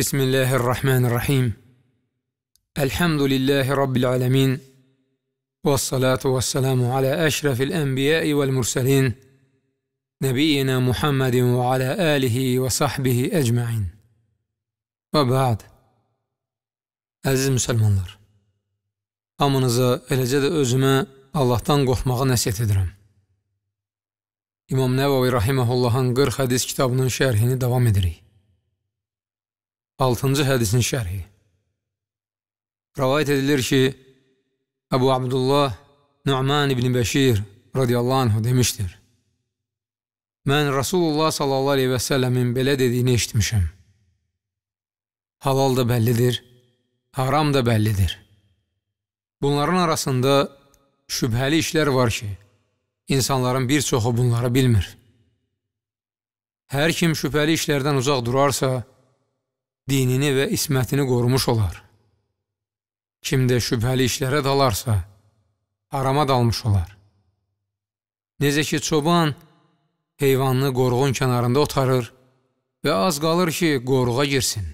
بسم الله الرحمن الرحيم الحمد لله رب العالمين والصلاه والسلام على اشرف الانبياء والمرسلين نبينا محمد وعلى اله وصحبه اجمعين وبعد عزيز المسلمونlar amınızı eləcə də özümə Allahdan qorxmağı nəsihət edirəm İmam Nevavi rahimehullahın 40 hadis kitabının شارحين davam edirik 6-cı hədisin şərhi Rəvayət edilir ki, Əbu Abdullah Nu'man ibn Bəşir radiyallahu anh demişdir. Mən Rasulullah sallallahu aleyhi və səlləmin belə dediyini eşitmişəm. Halal da bəllidir, haram da bəllidir. Bunların arasında şübhəli işlər var ki, insanların bir çoxu bunları bilmir. Hər kim şübhəli işlərdən uzaq durarsa, dinini və ismətini qorumuş olar. Kim də şübhəli işlərə dalarsa, harama dalmış olar. Necə ki, çoban heyvanını qorğun kənarında otarır və az qalır ki, qorğa girsin.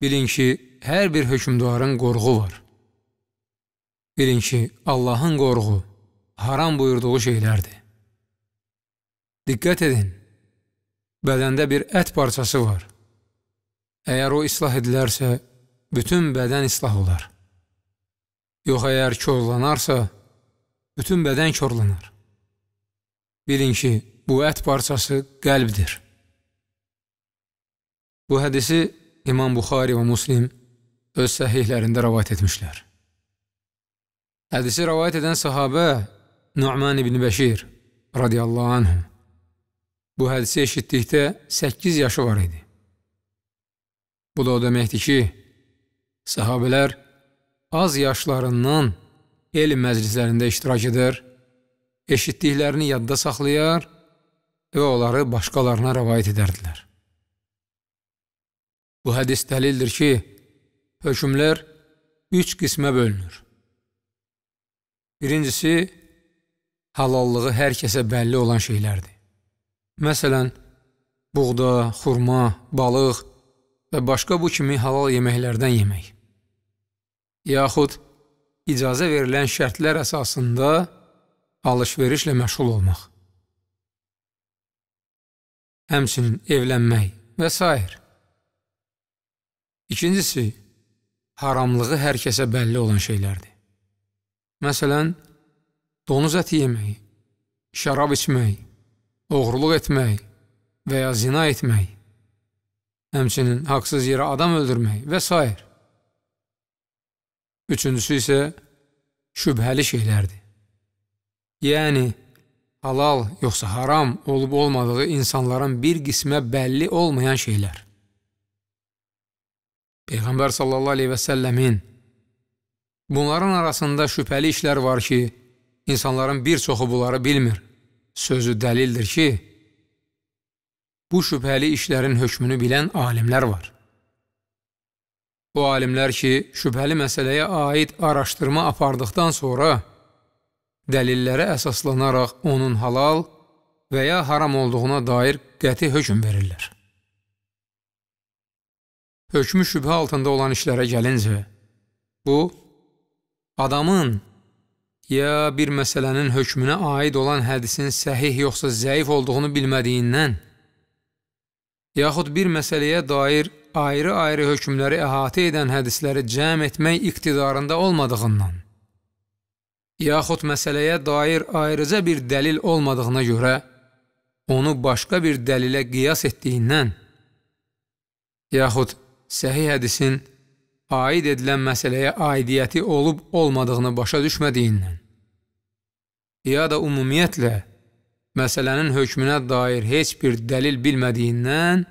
Bilin ki, hər bir hökmdarın qorğu var. Bilin ki, Allahın qorğu haram buyurduğu şeylərdir. Diqqət edin, bədəndə bir ət parçası var. Əgər o islah edilərsə, bütün bədən islah olar. Yox, əgər körlanarsa, bütün bədən körlanar. Bilin ki, bu ət parçası qəlbdir. Bu hədisi İmam Buxari və Muslim öz səhihlərində rəvat etmişlər. Hədisi rəvat edən sahabə Nu'man ibn Bəşir radiyallahu anh bu hədisi eşitdikdə 8 yaşı var idi. Bu da o deməkdir ki, səhabələr az yaşlarından elm məclislərində iştirak edər, eşitdiklərini yadda saxlayar və onları başqalarına rəvayət edərdilər. Bu hədis dəlildir ki, hökmlər üç qismə bölünür. Birincisi, halallığı hər kəsə bəlli olan şeylərdir. Məsələn, buğda, xurma, balıq, və başqa bu kimi halal yeməklərdən yemək. Yaxud icazə verilən şərtlər əsasında alış-verişlə məşğul olmaq. Həmçinin evlənmək və s. İkincisi, haramlığı hər kəsə bəlli olan şeylərdir. Məsələn, donuz əti yemək, şərab içmək, oğurluq etmək və ya zina etmək, həmçinin haqsız yerə adam öldürmək və s. Üçüncüsü isə şübhəli şeylərdir. Yəni, halal yoxsa haram olub olmadığı insanların bir qismə bəlli olmayan şeylər. Peyğəmbər sallallahu aleyhi və səlləmin bunların arasında şübhəli işlər var ki, insanların bir çoxu bunları bilmir. Sözü dəlildir ki, bu şübhəli işlərin hökmünü bilən alimlər var. O alimlər ki, şübhəli məsələyə aid araşdırma apardıqdan sonra dəlillərə əsaslanaraq onun halal və ya haram olduğuna dair qəti hökm verirlər. Hökmü şübhə altında olan işlərə gəlincə, bu, adamın ya bir məsələnin hökmünə aid olan hədisin səhih yoxsa zəif olduğunu bilmədiyindən yaxud bir məsələyə dair ayrı-ayrı hökmləri əhatə edən hədisləri cəm etmək iqtidarında olmadığından, yaxud məsələyə dair ayrıca bir dəlil olmadığına görə onu başqa bir dəlilə qiyas etdiyindən, yaxud səhih hədisin aid edilən məsələyə aidiyyəti olub olmadığını başa düşmədiyindən, ya da ümumiyyətlə, məsələnin hökmünə dair heç bir dəlil bilmədiyindən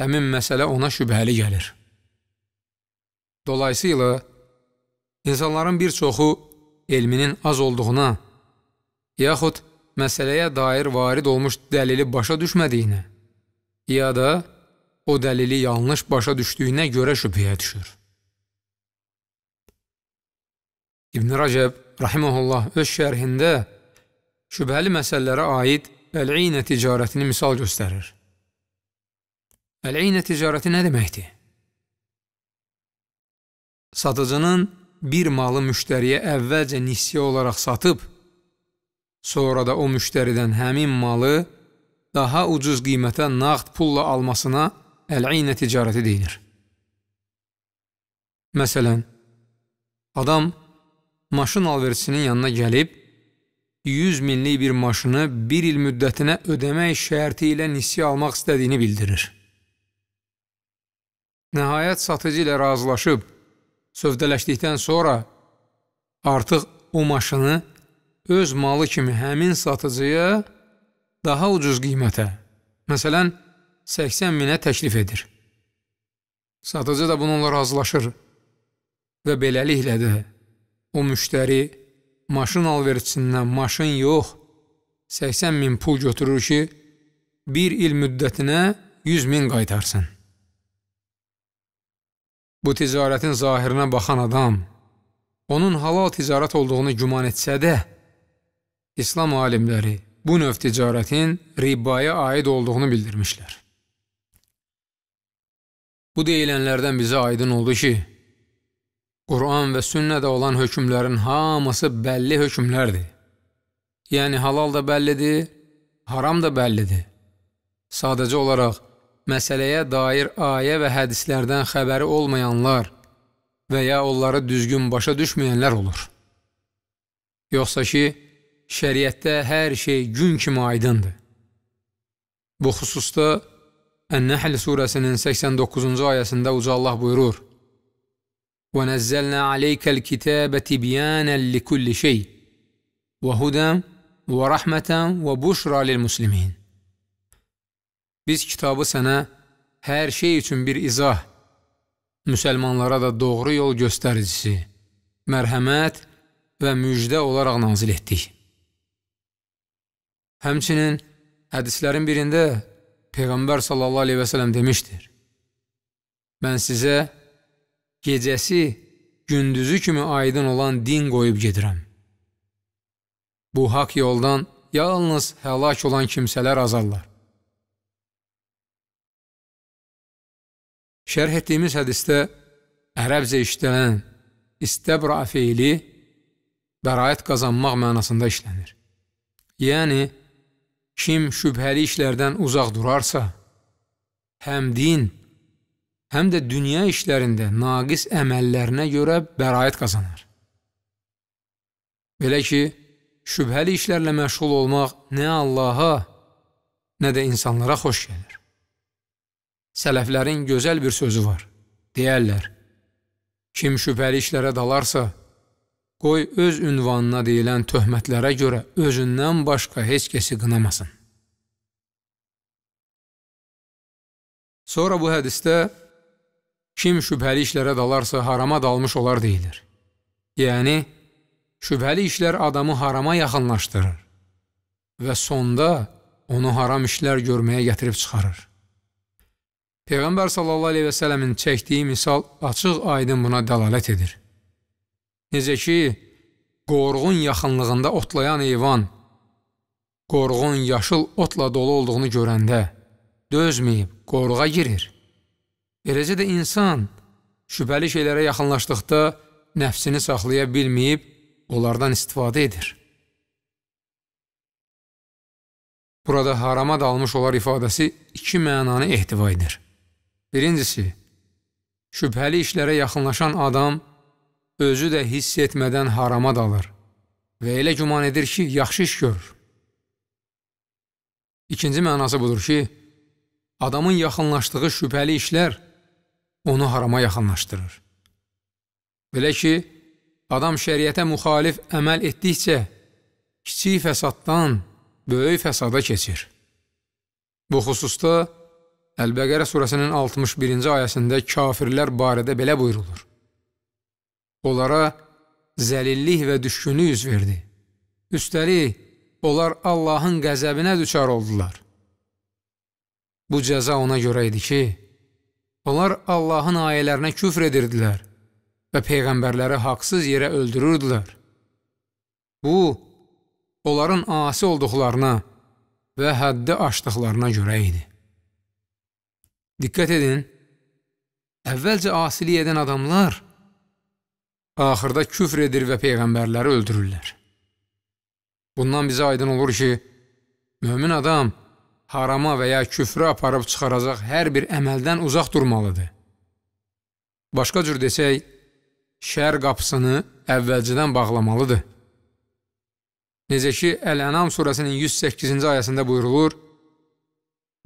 həmin məsələ ona şübhəli gəlir. Dolayısıyla, insanların bir çoxu elminin az olduğuna, yaxud məsələyə dair varid olmuş dəlili başa düşmədiyinə, ya da o dəlili yanlış başa düşdüyünə görə şübhəyə düşür. İbn Rəcəb rahimehullah öz şərhində şübhəli məsələlərə aid Əl-İynə ticarətini misal göstərir. Əl-İynə ticarəti nə deməkdir? Satıcının bir malı müştəriyə əvvəlcə nisiyə olaraq satıb, sonra da o müştəridən həmin malı daha ucuz qiymətə nağd pulla almasına Əl-İynə ticarəti deyilir. Məsələn, adam maşın alverçisinin yanına gəlib, 100 minlik bir maşını bir il müddətinə ödəmək şərti ilə nisyə almaq istədiyini bildirir. Nəhayət satıcı ilə razılaşıb, sövdələşdikdən sonra artıq o maşını öz malı kimi həmin satıcıya daha ucuz qiymətə, məsələn, 80 minə təklif edir. Satıcı da bununla razılaşır və beləliklə də o müştəri maşın alverçisindən maşın yox, 80 min pul götürür ki, bir il müddətinə 100 min qaytarsın. Bu ticarətin zahirinə baxan adam, onun halal ticarət olduğunu güman etsə də, İslam alimləri bu növ ticarətin ribaya aid olduğunu bildirmişlər. Bu deyilənlərdən bizə aydın oldu ki, Quran və sünnədə olan hökmlərin hamısı bəlli hökmlərdir. Yəni, halal da bəllidir, haram da bəllidir. Sadəcə olaraq, məsələyə dair ayə və hədislərdən xəbəri olmayanlar və ya onları düzgün başa düşməyənlər olur. Yoxsa ki, şəriətdə hər şey gün kimi aydındır. Bu xüsusda Ən-Nəhl surəsinin 89-cu ayəsində Uca Allah buyurur, ونزلنا عليك الكتاب تبيانا لكل شيء وهدى ورحمة وبشرى للمسلمين Biz kitabı sənə hər şey üçün bir izah, müsəlmanlara da doğru yol göstəricisi, mərhəmət və müjdə olaraq nazil etdik. Həmçinin hədislərin birində Peyğəmbər sallallahu aleyhi və sələm demişdir, Mən sizə gecəsi, gündüzü kimi aydın olan din qoyub gedirəm. Bu haq yoldan yalnız həlak olan kimsələr azarlar. Şərh etdiyimiz hədistə ərəbcə işlənən istəbra feili bəraət qazanmaq mənasında işlənir. Yəni, kim şübhəli işlərdən uzaq durarsa, həm din, həm də dünya işlərində naqis əməllərinə görə bəraət qazanar. Belə ki, şübhəli işlərlə məşğul olmaq nə Allaha, nə də insanlara xoş gəlir. Sələflərin gözəl bir sözü var. Deyərlər, kim şübhəli işlərə dalarsa, qoy öz ünvanına deyilən töhmətlərə görə özündən başqa heç kəsi qınamasın. Sonra bu hədisdə Kim şübhəli işlərə dalarsa harama dalmış olar deyilir. Yəni, şübhəli işlər adamı harama yaxınlaşdırır və sonda onu haram işlər görməyə gətirib çıxarır. Peyğəmbər sallallahu əleyhi və səlləmin çəkdiyi misal açıq-aydın buna dəlalət edir. Necə ki, qorğun yaxınlığında otlayan heyvan qorğun yaşıl otla dolu olduğunu görəndə dözməyib qorğa girir. Eləcə də insan şübhəli şeylərə yaxınlaşdıqda nəfsini saxlaya bilməyib onlardan istifadə edir. Burada harama dalmış olar ifadəsi iki mənanı ehtiva edir. Birincisi, şübhəli işlərə yaxınlaşan adam özü də hiss etmədən harama dalır və elə güman edir ki, yaxşı iş görür. İkinci mənası budur ki, adamın yaxınlaşdığı şübhəli işlər onu harama yaxınlaşdırır. Belə ki, adam şəriətə müxalif əməl etdikcə, kiçik fəsaddan böyük fəsada keçir. Bu xüsusda Əl-Bəqərə surəsinin 61-ci ayəsində kafirlər barədə belə buyurulur. Onlara zəlillik və düşkünlük üz verdi. Üstəlik, onlar Allahın qəzəbinə düçar oldular. Bu cəza ona görə idi ki, Onlar Allahın ayələrinə küfr edirdilər və peyğəmbərləri haqsız yerə öldürürdülər. Bu, onların asi olduqlarına və həddi aşdıqlarına görə idi. Diqqət edin, əvvəlcə asiliyə edən adamlar axırda küfr edir və peyğəmbərləri öldürürlər. Bundan bizə aydın olur ki, mömin adam harama və ya küfrə aparıb çıxaracaq hər bir əməldən uzaq durmalıdır. Başqa cür desək, şər qapısını əvvəlcədən bağlamalıdır. Necə ki, Əl-Ənam surəsinin 108-ci ayəsində buyurulur,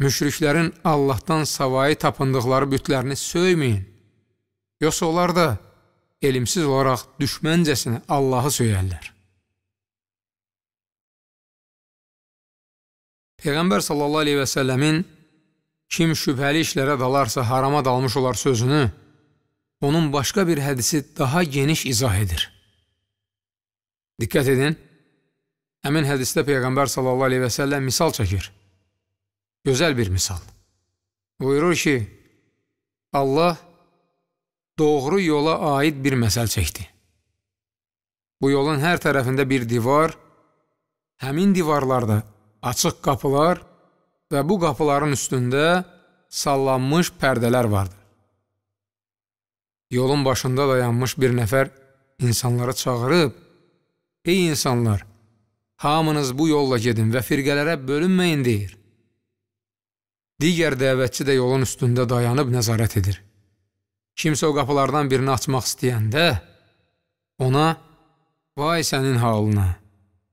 Müşriklərin Allahdan savayı tapındıqları bütlərini söyməyin, yoxsa onlar da elimsiz olaraq düşməncəsinə Allahı söyərlər. Peyğəmbər sallallahu əleyhi və səlləmin kim şübhəli işlərə dalarsa harama dalmış olar sözünü onun başqa bir hədisi daha geniş izah edir. Diqqət edin. Həmin hədisdə Peyğəmbər sallallahu əleyhi və səlləm misal çəkir. Gözəl bir misal. Buyurur ki: Allah doğru yola aid bir məsəl çəkdi. Bu yolun hər tərəfində bir divar, həmin divarlarda açıq qapılar və bu qapıların üstündə sallanmış pərdələr vardı. Yolun başında dayanmış bir nəfər insanları çağırıb, Ey insanlar, hamınız bu yolla gedin və firqələrə bölünməyin, deyir. Digər dəvətçi də yolun üstündə dayanıb nəzarət edir. Kimsə o qapılardan birini açmaq istəyəndə, ona, vay sənin halına,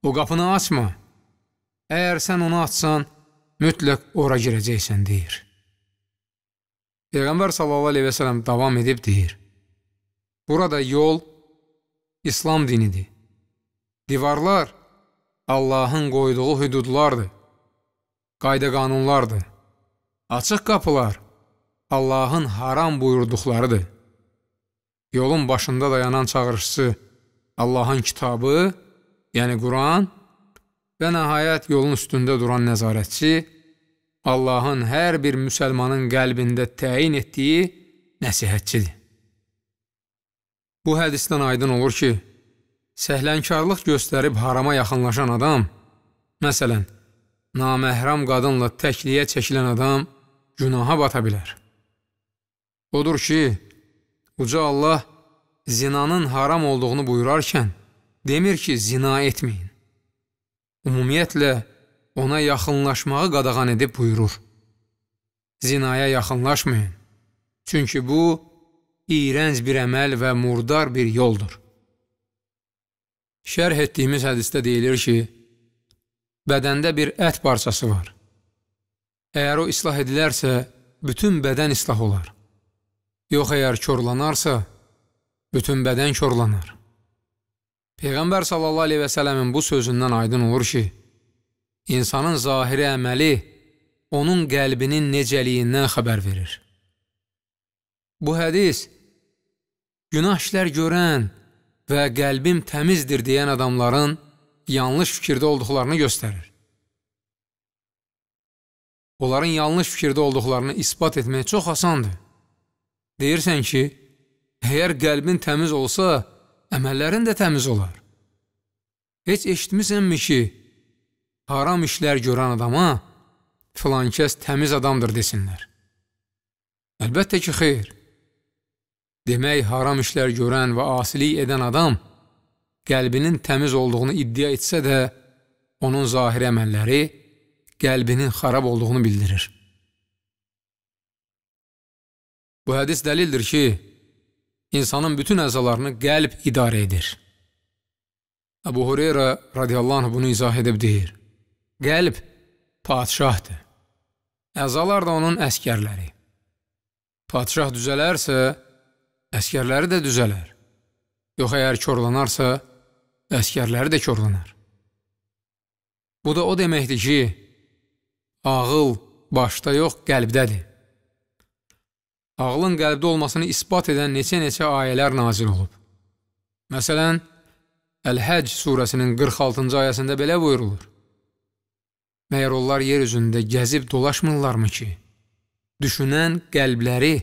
o qapını açma, Əgər sən onu açsan, mütləq ora girəcəksən deyir. Peyğəmbər sallallahu əleyhi və səlləm davam edib deyir: Burada yol İslam dinidir. Divarlar Allahın qoyduğu hüdudlardır. Qayda-qanunlardır. Açıq qapılar Allahın haram buyurduqlarıdır. Yolun başında dayanan çağırışçı Allahın kitabı, yəni Quran və nəhayət yolun üstündə duran nəzarətçi Allahın hər bir müsəlmanın qəlbində təyin etdiyi nəsihətçidir. Bu hədisdən aydın olur ki, səhlənkarlıq göstərib harama yaxınlaşan adam, məsələn, naməhrəm qadınla təkliyə çəkilən adam günaha bata bilər. Odur ki, Uca Allah zinanın haram olduğunu buyurarkən, demir ki, zina etməyin ümumiyyətlə ona yaxınlaşmağı qadağan edib buyurur. Zinaya yaxınlaşmayın. Çünki bu, iyrənc bir əməl və murdar bir yoldur. Şərh etdiyimiz hədisdə deyilir ki, bədəndə bir ət parçası var. Əgər o islah edilərsə, bütün bədən islah olar. Yox əgər körlanarsa, bütün bədən körlanar. Peyğəmbər sallallahu əleyhi və səlləmin bu sözündən aydın olur ki, insanın zahiri əməli onun qəlbinin necəliyindən xəbər verir. Bu hədis günah işlər görən və qəlbim təmizdir deyən adamların yanlış fikirdə olduqlarını göstərir. Onların yanlış fikirdə olduqlarını isbat etmək çox asandır. Deyirsən ki, əgər qəlbin təmiz olsa, əməllərin də təmiz olar. Heç eşitmisənmi ki, haram işlər görən adama filan kəs təmiz adamdır desinlər? Əlbəttə ki, xeyr. Demək, haram işlər görən və asilik edən adam qəlbinin təmiz olduğunu iddia etsə də, onun zahiri əməlləri qəlbinin xarab olduğunu bildirir. Bu hədis dəlildir ki, insanın bütün əzalarını qəlb idarə edir. Əbu Hureyra radiyallahu anh bunu izah edib deyir, qəlb padişahdır, əzalar da onun əskərləri. Padişah düzələrsə, əskərləri də düzələr. Yox əgər körlanarsa, əskərləri də körlanar. Bu da o deməkdir ki, ağıl başda yox, qəlbdədir ağlın qəlbdə olmasını isbat edən neçə-neçə ayələr nazil olub. Məsələn, Əl-Həc surəsinin 46-cı ayəsində belə buyurulur. Məyər onlar yer üzündə gəzib dolaşmırlarmı ki, düşünən qəlbləri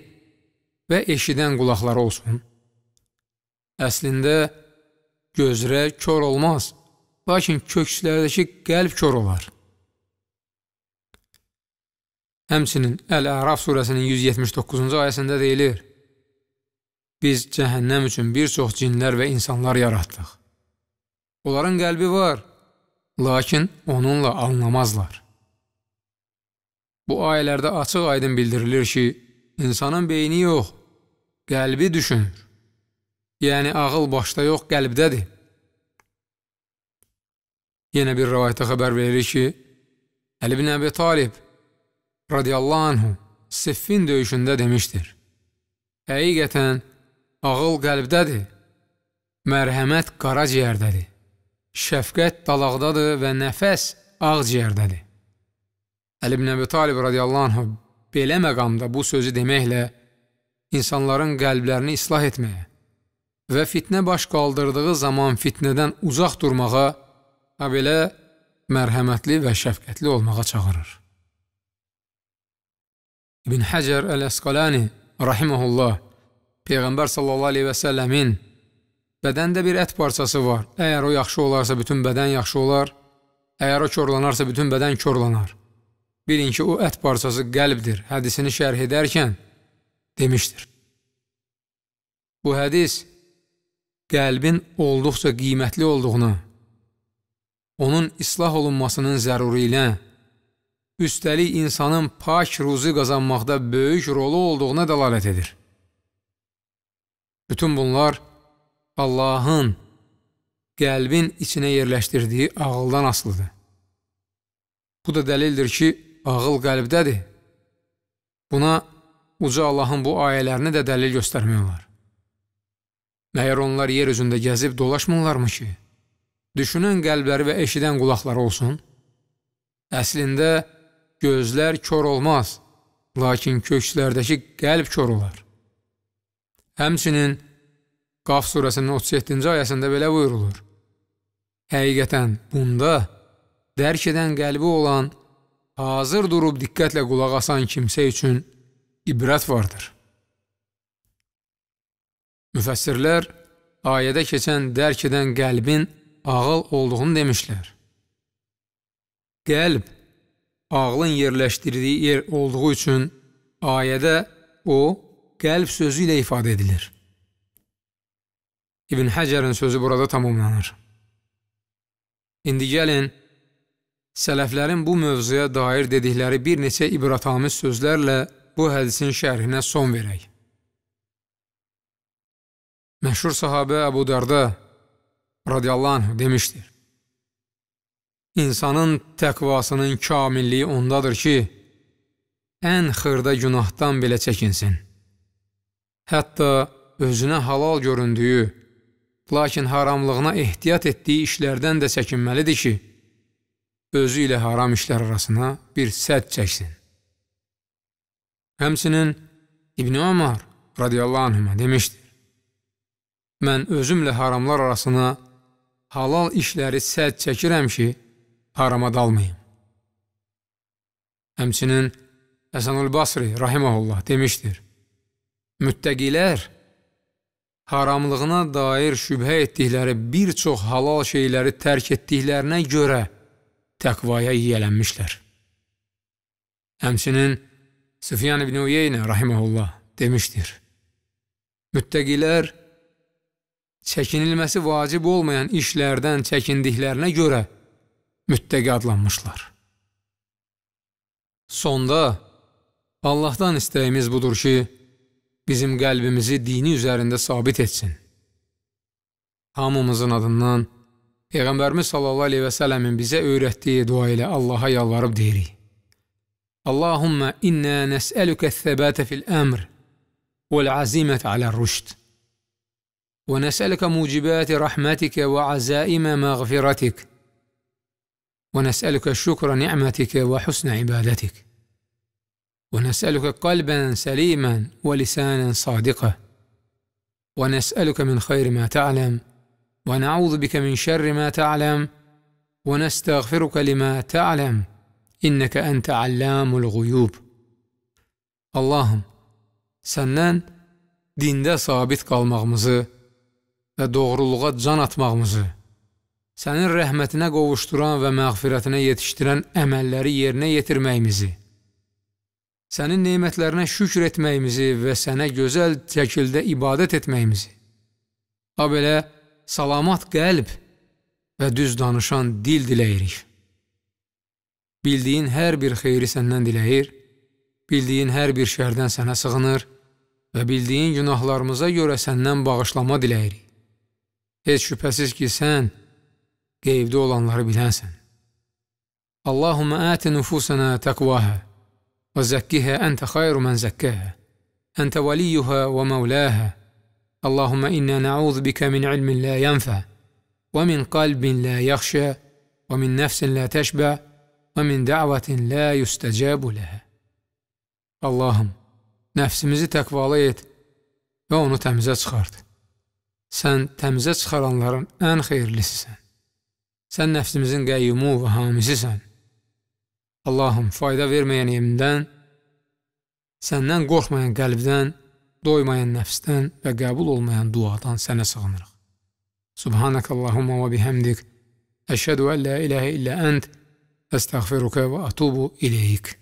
və eşidən qulaqları olsun? Əslində, gözrə kör olmaz, lakin kökslərdəki qəlb kör olar. Həmçinin Əl-Əraf surəsinin 179-cu ayəsində deyilir, Biz cəhənnəm üçün bir çox cinlər və insanlar yaratdıq. Onların qəlbi var, lakin onunla anlamazlar. Bu ayələrdə açıq aydın bildirilir ki, insanın beyni yox, qəlbi düşünür. Yəni, ağıl başda yox, qəlbdədir. Yenə bir rəvayətə xəbər verir ki, Əli bin Əbi Talib, radiyallahu anhu Siffin döyüşündə demişdir. Həqiqətən, ağıl qəlbdədir, mərhəmət qara ciyərdədir, şəfqət dalaqdadır və nəfəs ağ ciyərdədir. Əli ibn Əbi Talib radiyallahu anhu belə məqamda bu sözü deməklə insanların qəlblərini islah etməyə və fitnə baş qaldırdığı zaman fitnədən uzaq durmağa, ha belə mərhəmətli və şəfqətli olmağa çağırır. İbn Həcər Əl-Əsqalani rahimehullah Peyğəmbər sallallahu əleyhi və səlləmin bədəndə bir ət parçası var. Əgər o yaxşı olarsa bütün bədən yaxşı olar. Əgər o korlanarsa bütün bədən korlanar. Bilin ki, o ət parçası qəlbdir. Hədisini şərh edərkən demişdir. Bu hədis qəlbin olduqca qiymətli olduğunu, onun islah olunmasının zəruri ilə üstəlik insanın pak ruzi qazanmaqda böyük rolu olduğuna dəlalət edir. Bütün bunlar Allahın qəlbin içinə yerləşdirdiyi ağıldan asılıdır. Bu da dəlildir ki, ağıl qəlbdədir. Buna Uca Allahın bu ayələrini də dəlil göstərmək olar. Məyər onlar yer üzündə gəzib dolaşmırlarmı ki, düşünən qəlbləri və eşidən qulaqları olsun? Əslində, gözlər kör olmaz, lakin köşklərdəki qəlb kör olar. Həmçinin Qaf surəsinin 37-ci ayəsində belə buyurulur. Həqiqətən bunda dərk edən qəlbi olan, hazır durub diqqətlə qulaq asan kimsə üçün ibrət vardır. Müfəssirlər ayədə keçən dərk edən qəlbin ağıl olduğunu demişlər. Qəlb ağlın yerləşdirdiyi yer olduğu üçün ayədə o qəlb sözü ilə ifadə edilir. İbn Həcərin sözü burada tamamlanır. İndi gəlin, sələflərin bu mövzuya dair dedikləri bir neçə ibrətamiz sözlərlə bu hədisin şərhinə son verək. Məşhur sahabə Əbu Darda radiyallahu anh demişdir. İnsanın təqvasının kamilliyi ondadır ki, ən xırda günahdan belə çəkinsin. Hətta özünə halal göründüyü, lakin haramlığına ehtiyat etdiyi işlərdən də çəkinməlidir ki, özü ilə haram işlər arasına bir sədd çəksin. Həmsinin İbn Ömər radiyallahu anhümə demişdir, Mən özümlə haramlar arasına halal işləri sədd çəkirəm ki, harama dalmayın. Həmçinin Həsənül Basri rahimehullah demişdir. Müttəqilər haramlığına dair şübhə etdikləri bir çox halal şeyləri tərk etdiklərinə görə təqvaya yiyələnmişlər. Həmçinin Süfyan ibn Uyeynə rahimehullah demişdir. Müttəqilər çəkinilməsi vacib olmayan işlərdən çəkindiklərinə görə müttegi adlanmışlar. Sonda Allah'tan istəyimiz budur ki, bizim qəlbimizi dini üzərində sabit etsin. Hamımızın adından Peyğəmbərimiz sallallahu aleyhi və sələmin bizə öyrətdiyi dua ile Allaha yalvarıb deyirik. Allahumma inna nes'eluke thebate fil əmr vel azimət alə rüşd. ونسألك موجبات رحمتك وعزائم مغفرتك ونسألك شكر نعمتك وحسن عبادتك ونسألك قلبا سليما ولسانا صادقا ونسألك من خير ما تعلم ونعوذ بك من شر ما تعلم ونستغفرك لما تعلم إنك أنت علام الغيوب اللهم سنن ديندا sabit qalmağımızı və doğruluğa can atmağımızı sənin rəhmətinə qovuşduran və məğfirətinə yetişdirən əməlləri yerinə yetirməyimizi, sənin neymətlərinə şükr etməyimizi və sənə gözəl şəkildə ibadət etməyimizi, ha belə salamat qəlb və düz danışan dil diləyirik. Bildiyin hər bir xeyri səndən diləyir, bildiyin hər bir şərdən sənə sığınır və bildiyin günahlarımıza görə səndən bağışlama diləyirik. Heç şübhəsiz ki, sən evde olanları bilensin. Allahumme ati nufusana takvaha ve zekkiha ente hayru men zekkaha. Ente veliyyuha ve mevlaha. Allahumme inna na'udhu bike min ilmin la yenfa ve min kalbin la yakşa ve min nefsin la teşba ve min da'vetin la yustecabu leha. Allah'ım nefsimizi tekvala et ve onu temize çıkart. Sen temize çıkaranların en hayırlısısın. Sən nəfsimizin qəyyumu və hamisisən. Allahım, fayda verməyən yemindən, səndən qorxmayan qəlbdən, doymayan nəfsdən və qəbul olmayan duadan sənə sığınırıq. Subhanək Allahumma və bihəmdik, əşhədu ən la iləhə illə ənd, əstəğfiruka və atubu iləyik.